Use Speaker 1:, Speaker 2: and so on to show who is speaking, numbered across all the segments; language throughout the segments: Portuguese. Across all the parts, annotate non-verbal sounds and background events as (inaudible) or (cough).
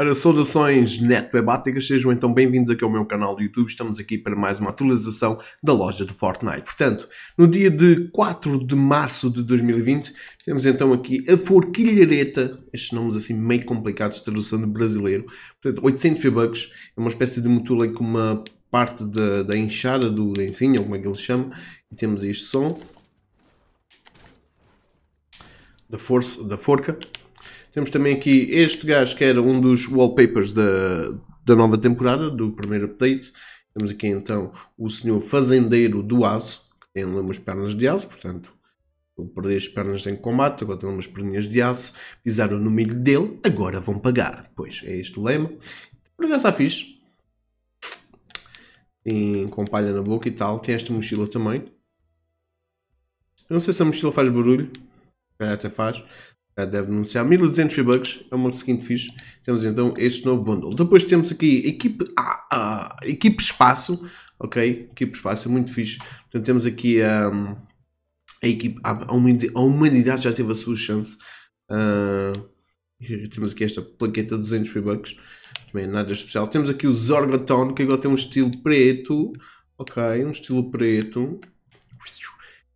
Speaker 1: Ora, saudações netwebáticas, sejam então bem-vindos aqui ao meu canal do YouTube. Estamos aqui para mais uma atualização da loja de Fortnite. Portanto, no dia de 4 de março de 2020, temos então aqui a Forquilhareta, estes nomes assim meio complicados de tradução de brasileiro. Portanto, 800 V-Bucks, é uma espécie de motula com uma parte da, da enxada do lencinho, ou como é que ele chama. E temos este som da, força, da forca. Temos também aqui este gajo que era um dos wallpapers da, da nova temporada, do primeiro update. Temos aqui então o senhor fazendeiro do Aso, que tem umas pernas de aço, portanto, ele perdeu as pernas em combate, agora tem umas perninhas de aço, pisaram no milho dele, agora vão pagar. Pois, é este o lema. Por acaso está fixe. Tem, com palha na boca e tal. Tem esta mochila também. Eu não sei se a mochila faz barulho. até faz. Ah, deve anunciar 1200 V-Bucks, é uma seguinte fixe. Temos então este novo bundle. Depois temos aqui equipe, ah, ah, equipe espaço, ok? Equipe espaço é muito fixe. Portanto, temos aqui um, ah, a equipe, a, a humanidade já teve a sua chance. Uh, temos aqui esta plaqueta de 200 V-Bucks, também nada especial. Temos aqui o Zorgaton, que agora tem um estilo preto, ok? Um estilo preto.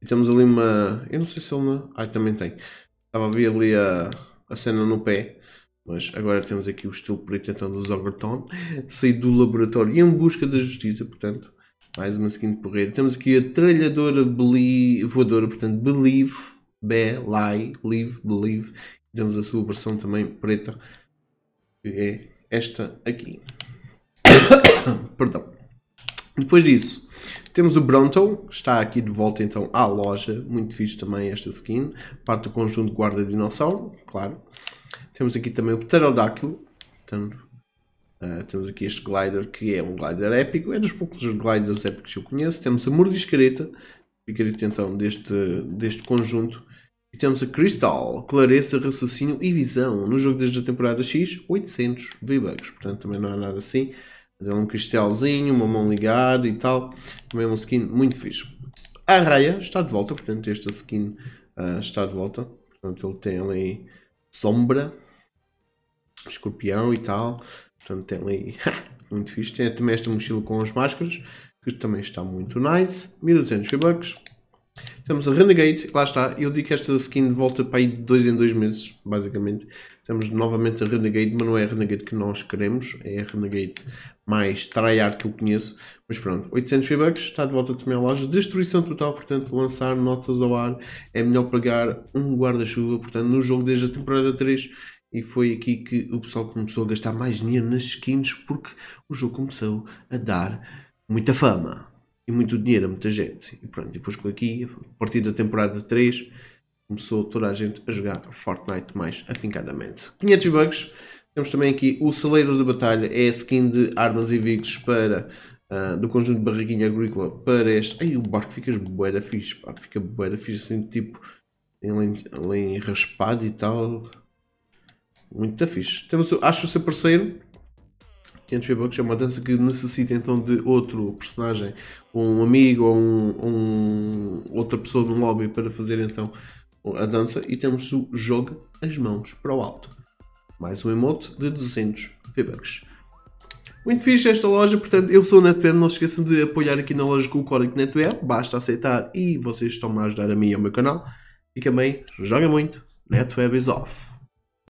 Speaker 1: E temos ali uma. Eu não sei se ele. uma ai também tem. Estava a ver ali a, a cena no pé. Mas agora temos aqui o estilo preto então do Zogreton. Saí do laboratório em busca da justiça, portanto. Mais uma seguinte porreira. Temos aqui a tralhadora voadora, portanto, Believe, Be, Lie, Live, Believe. Temos a sua versão também preta, que é esta aqui. (coughs) Perdão. Depois disso, temos o Bronto, está aqui de volta então à loja, muito fixe também esta skin, parte do conjunto guarda dinossauro, claro. Temos aqui também o Pterodáctilo, portanto, uh, temos aqui este glider que é um glider épico, é dos poucos gliders épicos que eu conheço. Temos a Mordiscareta, picareta então deste, deste conjunto. E temos a Crystal, clareza, raciocínio e visão, no jogo desde a temporada X, 800 V-Bucks, portanto também não é nada assim. É um cristalzinho, uma mão ligada e tal. Também é um skin muito fixe. A raia está de volta, portanto esta skin uh, está de volta. Portanto ele tem ali sombra, escorpião e tal. Portanto tem ali (laughs) muito fixe. Tem também esta mochila com as máscaras, que também está muito nice. 1200 V-Bucks. Temos a Renegade, lá está. Eu digo que esta skin volta para aí de 2 em 2 meses, basicamente. Temos novamente a Renegade, mas não é a Renegade que nós queremos, é a Renegade mais tryhard que eu conheço. Mas pronto, 800 V-Bucks, está de volta também à loja. Destruição total, portanto, lançar notas ao ar. É melhor pagar um guarda-chuva, portanto, no jogo desde a temporada 3. E foi aqui que o pessoal começou a gastar mais dinheiro nas skins, porque o jogo começou a dar muita fama e muito dinheiro a muita gente. E pronto, depois com aqui, a partir da temporada 3, começou toda a gente a jogar Fortnite mais afincadamente. 500 bugs. Temos também aqui o celeiro de batalha, é a skin de armas e vigos para uh, do conjunto de barriguinha agrícola para este. Ai, o barco fica bué fixe, pá, fica bué fixe assim, tipo, além raspado e tal. Muito fixe. Temos, acho o seu parceiro, que antes foi é uma dança que necessita então de outro personagem, ou um amigo, ou um, um, outra pessoa no lobby para fazer então a dança. E temos o Joga as Mãos para o Alto. Mais um emote de 200 V-Bucks. Muito fixe esta loja, portanto, eu sou o NetBear, não se esqueçam de apoiar aqui na loja com o código NetBem, basta aceitar e vocês estão a ajudar a mim e ao meu canal. Fica bem, joga muito, NetWeb is off.